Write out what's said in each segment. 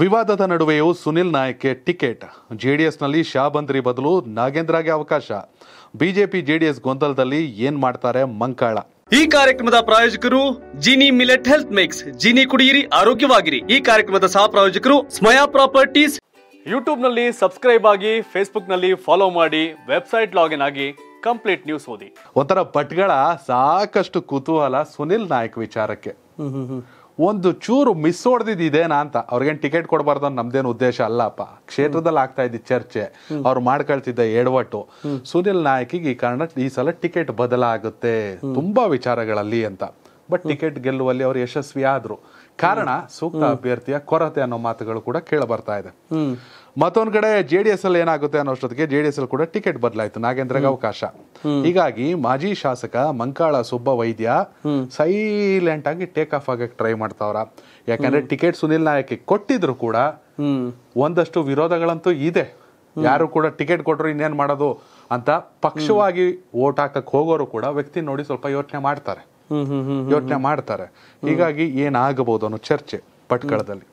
ವಿವಾದದ ನಡುವೆಯೂ ಸುನಿಲ್ ನಾಯಕ್ ಟಿಕೆಟ್ ಜೆಡಿಎಸ್ನಲ್ಲಿ ಶಾ ಬಂದ್ರಿ ಬದಲು ನಾಗೇಂದ್ರಗೆ ಅವಕಾಶ ಬಿಜೆಪಿ ಜೆಡಿಎಸ್ ಗೊಂದಲದಲ್ಲಿ ಏನ್ ಮಾಡ್ತಾರೆ ಮಂಕಾಳ ಈ ಕಾರ್ಯಕ್ರಮದ ಪ್ರಾಯೋಜಕರು Jini millet health mix Jini ಕುಡಿಯಿರಿ ಆರೋಗ್ಯವಾಗಿರಿ ಈ ಕಾರ್ಯಕ್ರಮದ ಸಹ ಪ್ರಾಯೋಜಕರು ಸ್ಮಯಾ ಪ್ರಾಪರ್ಟೀಸ್ ಯೂಟ್ಯೂಬ್ ನಲ್ಲಿ ಸಬ್ಸ್ಕ್ರೈಬ್ ಆಗಿ ಫೇಸ್ಬುಕ್ ನಲ್ಲಿ ಫಾಲೋ ಮಾಡಿ ವೆಬ್ಸೈಟ್ ಲಾಗಿನ್ ಆಗಿ ಕಂಪ್ಲೀಟ್ ನ್ಯೂಸ್ ಓದಿ ಒಂಥರ ಪಟ್ಗಳ ಸಾಕಷ್ಟು ಕುತೂಹಲ ಸುನಿಲ್ ನಾಯಕ್ ವಿಚಾರಕ್ಕೆ ಒಂದು ಚೂರು ಮಿಸ್ ಹೊಡೆದಿದ್ದು ಇದೇನಾ ಅಂತ ಅವ್ರಿಗೇನು ಟಿಕೆಟ್ ಕೊಡಬಾರ್ದು ಅಂತ ನಮ್ದೇನು ಉದ್ದೇಶ ಅಲ್ಲಪ್ಪ ಕ್ಷೇತ್ರದಲ್ಲಿ ಆಗ್ತಾ ಇದ್ದ ಚರ್ಚೆ ಅವ್ರು ಮಾಡ್ಕೊಳ್ತಿದ್ದ ಎಡವಟ್ಟು ಸುನಿಲ್ ನಾಯಕಿಗೆ ಈ ಕಾರಣ ಈ ಸಲ ಟಿಕೆಟ್ ಬದಲಾಗುತ್ತೆ ತುಂಬಾ ವಿಚಾರಗಳಲ್ಲಿ ಅಂತ ಬಟ್ ಟಿಕೆಟ್ ಗೆಲ್ಲುವಲ್ಲಿ ಅವ್ರು ಯಶಸ್ವಿ ಆದ್ರು ಕಾರಣ ಸೂಕ್ತ ಅಭ್ಯರ್ಥಿಯ ಕೊರತೆ ಅನ್ನೋ ಮಾತುಗಳು ಕೂಡ ಕೇಳ ಬರ್ತಾ ಇದೆ ಮತ್ತೊಂದ್ ಕಡೆ ಜೆ ಡಿ ಎಸ್ ಅಲ್ಲಿ ಏನಾಗುತ್ತೆ ಅನ್ನೋಷ್ಟೊತ್ತಿಗೆ ಜೆ ಡಿ ಎಸ್ ಅಲ್ಲಿ ಕೂಡ ಟಿಕೆಟ್ ಬದಲಾಯಿತು ನಾಗೇಂದ್ರಗೆ ಅವಕಾಶ ಹೀಗಾಗಿ ಮಾಜಿ ಶಾಸಕ ಮಂಕಾಳ ಸುಬ್ಬ ವೈದ್ಯ ಸೈಲೆಂಟ್ ಆಗಿ ಟೇಕ್ ಆಫ್ ಆಗಕ್ಕೆ ಟ್ರೈ ಮಾಡ್ತಾವ್ರ ಯಾಕಂದ್ರೆ ಟಿಕೆಟ್ ಸುನಿಲ್ ನಾಯಕ್ ಕೊಟ್ಟಿದ್ರು ಕೂಡ ಒಂದಷ್ಟು ವಿರೋಧಗಳಂತೂ ಇದೆ ಯಾರು ಕೂಡ ಟಿಕೆಟ್ ಕೊಟ್ಟರು ಇನ್ನೇನ್ ಮಾಡೋದು ಅಂತ ಪಕ್ಷವಾಗಿ ಓಟ್ ಹಾಕಕ್ ಹೋಗೋರು ಕೂಡ ವ್ಯಕ್ತಿ ನೋಡಿ ಸ್ವಲ್ಪ ಯೋಚನೆ ಮಾಡ್ತಾರೆ ಯೋಚನೆ ಮಾಡ್ತಾರೆ ಹೀಗಾಗಿ ಏನಾಗಬಹುದು ಅನ್ನೋ ಚರ್ಚೆ ಭಟ್ಕಳದಲ್ಲಿ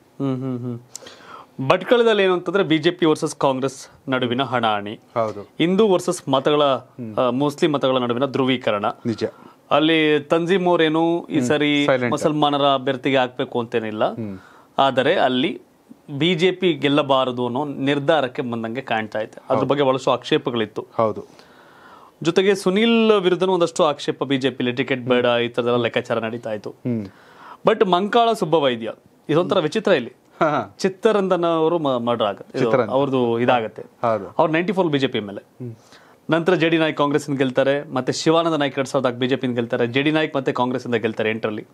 ಭಟ್ಕಳದಲ್ಲಿ ಅಂತಂದ್ರೆ ಬಿಜೆಪಿ ವರ್ಸಸ್ ಕಾಂಗ್ರೆಸ್ ನಡುವಿನ ಹಣಾಹಣಿ ಹೌದು ಹಿಂದೂ ವರ್ಸಸ್ ಮತಗಳ ಮುಸ್ಲಿಂ ಮತಗಳ ನಡುವಿನ ಧ್ರುವೀಕರಣ ನಿಜ ಅಲ್ಲಿ ತಂಜೀಮ್ ಅವರೇನು ಈ ಸರಿ ಮುಸಲ್ಮಾನರ ಅಭ್ಯರ್ಥಿಗೆ ಹಾಕ್ಬೇಕು ಅಂತೇನಿಲ್ಲ ಆದರೆ ಅಲ್ಲಿ ಬಿಜೆಪಿ ಗೆಲ್ಲಬಾರದು ಅನ್ನೋ ನಿರ್ಧಾರಕ್ಕೆ ಬಂದಂಗೆ ಕಾಣ್ತಾ ಇದೆ ಅದ್ರ ಬಗ್ಗೆ ಬಹಳಷ್ಟು ಆಕ್ಷೇಪಗಳಿತ್ತು ಹೌದು ಜೊತೆಗೆ ಸುನೀಲ್ ವಿರುದ್ಧನೂ ಒಂದಷ್ಟು ಆಕ್ಷೇಪ ಬಿಜೆಪಿಲಿ ಟಿಕೆಟ್ ಬೇಡ ಈ ತರ ಲೆಕ್ಕಾಚಾರ ನಡೀತಾ ಇತ್ತು ಬಟ್ ಮಂಕಾಳ ಸುಬ್ಬವೈದ್ಯ ಇದೊಂಥರ ವಿಚಿತ್ರ ಇಲ್ಲಿ ಚಿತ್ತರಂದನ ಅವರು ಮರ್ಡರ್ ಆಗುತ್ತೆ ಅವ್ರದ್ದು ಇದಾಗತ್ತೆ ಅವ್ರು ನೈಂಟಿ ಫೋರ್ ಬಿಜೆಪಿ ಮೇಲೆ ನಂತರ ಜೆ ಡಿ ನಾಯ್ಕ್ ಕಾಂಗ್ರೆಸ್ ಗೆಲ್ತಾರೆ ಮತ್ತೆ ಶಿವಾನಂದ ನಾಯ್ಕ್ ಎರಡ್ ಸಾವಿರದ ಬಿಜೆಪಿ ಗೆಲ್ತಾರೆ ಜೆ ಡಿ ಮತ್ತೆ ಕಾಂಗ್ರೆಸ್ ಇಂದ ಗೆಲ್ತಾರೆ ಎಂಟರಲ್ಲಿ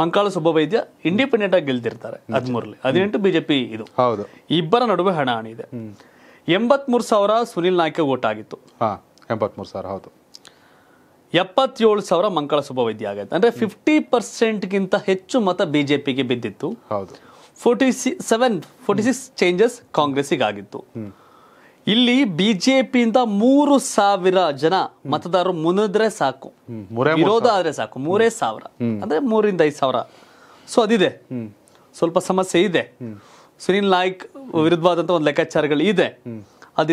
ಮಂಕಾಳ ವೈದ್ಯ ಇಂಡಿಪೆಂಡೆಂಟ್ ಆಗಿ ಗೆಲ್ತಿರ್ತಾರೆ ಹದಿಮೂರಲ್ಲಿ ಹದಿನೆಂಟು ಬಿಜೆಪಿ ಇದು ಹೌದು ಇಬ್ಬರ ನಡುವೆ ಹಣ ಇದೆ ಎಂಬತ್ಮೂರು ಸಾವಿರ ಸುನಿಲ್ ನಾಯ್ಕ ಓಟ್ ಆಗಿತ್ತು ಎಂಬತ್ಮೂರು ಸಾವಿರ ಹೌದು ಎಪ್ಪತ್ತೇಳು ಸಾವಿರ ಮಂಕಳ ಸುಭವೈದ್ಯ ಆಗೈತೆ ಅಂದರೆ ಫಿಫ್ಟಿ ಪರ್ಸೆಂಟ್ಗಿಂತ ಹೆಚ್ಚು ಮತ ಬಿ ಜೆ ಪಿಗೆ ಬಿದ್ದಿತ್ತು ಹೌದು ಫೋರ್ಟಿ ಸಿ ಸೆವೆನ್ ಫೋರ್ಟಿ ಸಿಕ್ಸ್ ಚೇಂಜಸ್ ಕಾಂಗ್ರೆಸ್ಗೆ ಆಗಿತ್ತು ಇಲ್ಲಿ ಪಿಯಿಂದ ಮೂರು ಸಾವಿರ ಜನ ಮತದಾರರು ಮುನಿದ್ರೆ ಸಾಕು ವಿರೋಧ ಆದ್ರೆ ಸಾಕು ಮೂರೇ ಸಾವಿರ ಅಂದ್ರೆ ಮೂರಿಂದ ಐದು ಸಾವಿರ ಸೊ ಅದಿದೆ ಸ್ವಲ್ಪ ಸಮಸ್ಯೆ ಇದೆ ಸುನೀಲ್ ನಾಯ್ಕ್ ವಿರುದ್ಧವಾದಂತಹ ಒಂದು ಲೆಕ್ಕಾಚಾರಗಳು ಇದೆ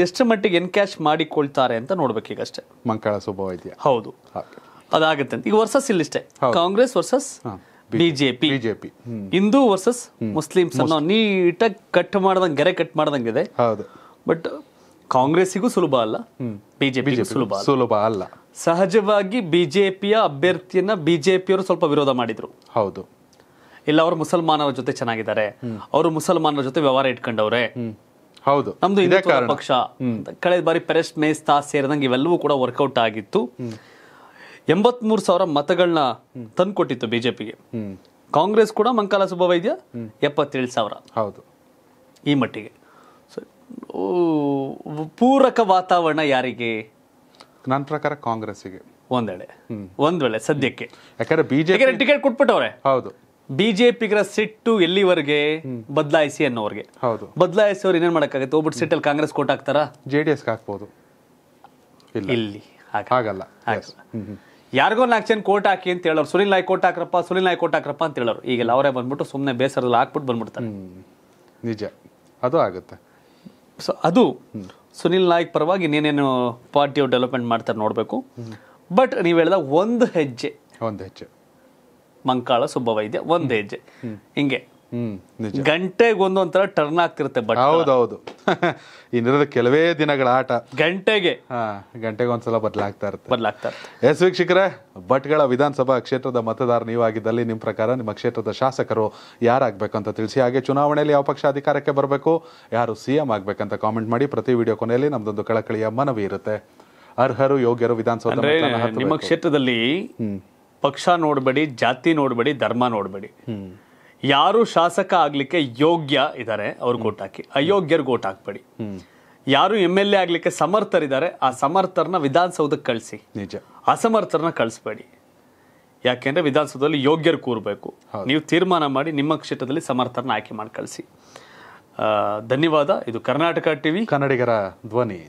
ಎಷ್ಟು ಮಟ್ಟಿಗೆ ಎನ್ಕ್ಯಾಶ್ ಮಾಡಿಕೊಳ್ತಾರೆ ಅಂತ ಈಗಷ್ಟೇ ಮಂಕಳ ಸ್ವಭಾವ ಹೌದು ಅದಾಗುತ್ತೆ ಈಗ ವರ್ಸಸ್ ಇಲ್ಲಿಷ್ಟೇ Congress versus BJP BJP Hindu versus Muslims ಅನ್ನೋ ನೀಟಾಗಿ ಕಟ್ ಮಾಡ್ದಂಗೆ ಗೆರೆ ಕಟ್ ಮಾಡ್ದಂಗಿದೆ ಹೌದು ಬಟ್ ಕಾಂಗ್ರೆಸ್ಸಿಗೂ ಸುಲಭ ಅಲ್ಲ ಬಿಜೆಪಿ ಸುಲಭ ಸುಲಭ ಅಲ್ಲ ಸಹಜವಾಗಿ ಬಿಜೆಪಿಯ ಅಭ್ಯರ್ಥಿಯನ್ನ ಬಿಜೆಪಿಯವರು ಸ್ವಲ್ಪ ವಿರೋಧ ಮಾಡಿದ್ರು ಹೌದು ಇಲ್ಲ ಅವರು ಮುಸಲ್ಮಾನರ ಜೊತೆ ಚೆನ್ನಾಗಿದ್ದಾರೆ ಅವರು ಮುಸಲ್ಮಾನರ ಜೊತೆ ವ್ಯವಹಾರ ಇಟ್ಕೊಂಡವ್ರೆ ಹೌದು ನಮ್ದು ಕಾರಣ ಪಕ್ಷ ಕಳೆದ ಬಾರಿ ಪೆರೆಸ್ ಮೇಸ್ತಾ ಸೇರಿದಂಗೆ ಇವೆಲ್ಲವೂ ಕೂಡ ವರ್ಕೌಟ್ ಆಗಿತ್ತು ಎಂಬತ್ಮೂರು ಸಾವಿರ ಮತಗಳನ್ನ ತಂದ್ಕೊಟ್ಟಿತ್ತು ಬಿಜೆಪಿಗೆ ಕಾಂಗ್ರೆಸ್ ಕೂಡ ಮಂಕಾಲ ಸುಬ್ಬವೈದ್ಯ ಎಪ್ಪತ್ತೇಳು ಸಾವಿರ ಹೌದು ಈ ಮಟ್ಟಿಗೆ ಪೂರಕ ವಾತಾವರಣ ಯಾರಿಗೆ ನನ್ನ ಪ್ರಕಾರ ಕಾಂಗ್ರೆಸ್ಸಿಗೆ ಒಂದೆಡೆ ಒಂದ್ ವೇಳೆ ಸದ್ಯಕ್ಕೆ ಯಾಕಂದ್ರೆ ಬಿಜೆಪಿ ಟಿಕೆಟ್ ಕೊಟ್ಬಿಟ್ಟವ್ರೆ ಹೌದು ಬಿಜೆಪಿಗರ ಸಿಟ್ಟು ಎಲ್ಲಿವರೆಗೆ ಬದಲಾಯಿಸಿ ಅನ್ನೋರ್ಗೆ ಹೌದು ಬದಲಾಯಿಸಿ ಅವ್ರು ಏನೇನ್ ಮಾಡಕ್ಕಾಗುತ್ತೆ ಒಬ್ಬಟ್ಟು ಸಿಟ್ಟಲ್ಲಿ ಕಾಂಗ್ರೆಸ್ ಕೋಟ್ ಹಾಕ್ತಾರ ಜೆ ಡಿ ಎಸ್ಗೆ ಹಾಕ್ಬೋದು ಇಲ್ಲಿ ಯಾರಿಗೋ ನಾಲ್ಕು ಜನ ಕೋಟ್ ಹಾಕಿ ಅಂತ ಹೇಳೋರು ಸುನಿಲ್ ನಾಯ್ ಕೋಟ್ ಹಾಕ್ರಪ್ಪ ಸುನಿಲ್ ನಾಯ್ ಕೋಟ್ ಹಾಕ್ರಪ್ಪ ಅಂತ ಹೇಳೋರು ಈಗೆಲ್ಲ ಅವರೇ ಬಂದ್ಬಿಟ್ಟು ಸುಮ್ಮನೆ ಬೇಸರದಲ್ಲಿ ಹಾಕ್ಬಿಟ್ಟು ಬಂದ್ಬಿಡ್ತಾರೆ ನಿಜ ಅದು ಆಗುತ್ತೆ ಸೊ ಅದು ಸುನಿಲ್ ನಾಯ್ಕ್ ಪರವಾಗಿ ಇನ್ನೇನೇನು ಪಾರ್ಟಿಯವ್ರು ಡೆವಲಪ್ಮೆಂಟ್ ಮಾಡ್ತಾರೆ ನೋಡಬೇಕು ಬಟ್ ನೀವು ಹೇಳ್ದ ಒಂದು ಹೆಜ್ಜೆ ಒಂದು ಹೆಜ್ಜೆ ಮಂಕಾಳ ಸುಬ್ಬವೈದ್ಯ ಒಂದು ಹೆಜ್ಜೆ ಹಿಂಗೆ ಗಂಟೆಗೆ ಒಂದೊಂದ್ರ ಟರ್ನ್ ಆಗ್ತಿರುತ್ತೆ ಬಟ್ ಹೌದೌದು ಇನ್ನಿರೋದು ಕೆಲವೇ ದಿನಗಳ ಆಟ ಗಂಟೆಗೆ ಗಂಟೆಗೆ ಒಂದ್ಸಲ ಬದಲಾಗ್ತಾ ಇರುತ್ತೆ ಬದಲಾಗ್ತಾ ಇರುತ್ತೆ ಎಸ್ ವೀಕ್ಷಕರೇ ಭಟ್ಗಳ ವಿಧಾನಸಭಾ ಕ್ಷೇತ್ರದ ಮತದಾರ ನೀವಾಗಿದ್ದಲ್ಲಿ ನಿಮ್ಮ ಪ್ರಕಾರ ನಿಮ್ಮ ಕ್ಷೇತ್ರದ ಶಾಸಕರು ಯಾರಾಗಬೇಕು ಅಂತ ತಿಳಿಸಿ ಹಾಗೆ ಚುನಾವಣೆಯಲ್ಲಿ ಯಾವ ಪಕ್ಷ ಅಧಿಕಾರಕ್ಕೆ ಬರಬೇಕು ಯಾರು ಸಿ ಎಂ ಆಗಬೇಕಂತ ಕಾಮೆಂಟ್ ಮಾಡಿ ಪ್ರತಿ ವಿಡಿಯೋ ಕೊನೆಯಲ್ಲಿ ನಮ್ದೊಂದು ಕಳಕಳಿಯ ಮನವಿ ಇರುತ್ತೆ ಅರ್ಹರು ಯೋಗ್ಯರು ವಿಧಾನಸಭೆ ನಿಮ್ಮ ಕ್ಷೇತ್ರದಲ್ಲಿ ಪಕ್ಷ ನೋಡಬೇಡಿ ಜಾತಿ ನೋಡಬೇಡಿ ಧರ್ಮ ನೋಡಬೇಡಿ ಯಾರು ಶಾಸಕ ಆಗ್ಲಿಕ್ಕೆ ಯೋಗ್ಯ ಇದ್ದಾರೆ ಅವ್ರಿಗೆ ಓಟ್ ಹಾಕಿ ಅಯೋಗ್ಯರು ಓಟ್ ಹಾಕ್ಬೇಡಿ ಯಾರು ಎಮ್ ಎಲ್ ಎ ಆಗ್ಲಿಕ್ಕೆ ಸಮರ್ಥರಿದ್ದಾರೆ ಆ ಸಮರ್ಥರನ್ನ ವಿಧಾನಸೌಧಕ್ಕೆ ಕಳಿಸಿ ನಿಜ ಅಸಮರ್ಥರನ್ನ ಕಳಿಸ್ಬೇಡಿ ಯಾಕೆಂದ್ರೆ ವಿಧಾನಸೌಧದಲ್ಲಿ ಯೋಗ್ಯರು ಕೂರಬೇಕು ನೀವು ತೀರ್ಮಾನ ಮಾಡಿ ನಿಮ್ಮ ಕ್ಷೇತ್ರದಲ್ಲಿ ಸಮರ್ಥರನ್ನ ಆಯ್ಕೆ ಮಾಡಿ ಕಳಿಸಿ ಧನ್ಯವಾದ ಇದು ಕರ್ನಾಟಕ ಟಿವಿ ಕನ್ನಡಿಗರ ಧ್ವನಿ